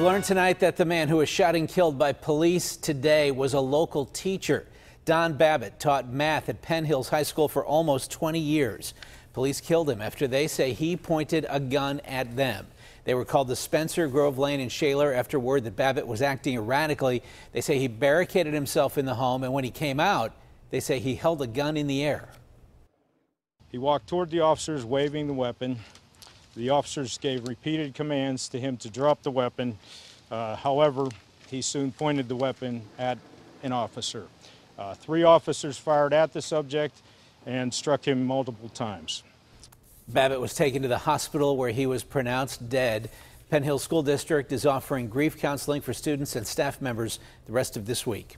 We learned tonight that the man who was shot and killed by police today was a local teacher. Don Babbitt taught math at Penn Hills High School for almost 20 years. Police killed him after they say he pointed a gun at them. They were called to Spencer, Grove Lane, and Shaler after word that Babbitt was acting erratically. They say he barricaded himself in the home, and when he came out, they say he held a gun in the air. He walked toward the officers, waving the weapon. The officers gave repeated commands to him to drop the weapon. Uh, however, he soon pointed the weapon at an officer. Uh, three officers fired at the subject and struck him multiple times. Babbitt was taken to the hospital where he was pronounced dead. Penn Hill School District is offering grief counseling for students and staff members the rest of this week.